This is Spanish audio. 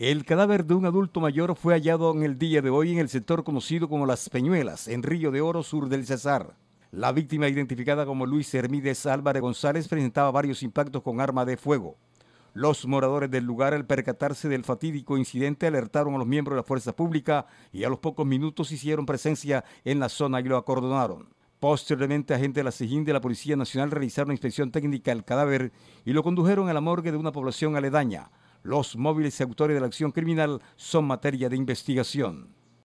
El cadáver de un adulto mayor fue hallado en el día de hoy en el sector conocido como Las Peñuelas, en Río de Oro, sur del Cesar. La víctima, identificada como Luis Hermídez Álvarez González, presentaba varios impactos con arma de fuego. Los moradores del lugar, al percatarse del fatídico incidente, alertaron a los miembros de la fuerza pública y a los pocos minutos hicieron presencia en la zona y lo acordonaron. Posteriormente, agentes de la SIGIN de la Policía Nacional realizaron una inspección técnica al cadáver y lo condujeron a la morgue de una población aledaña. Los móviles y autores de la acción criminal son materia de investigación.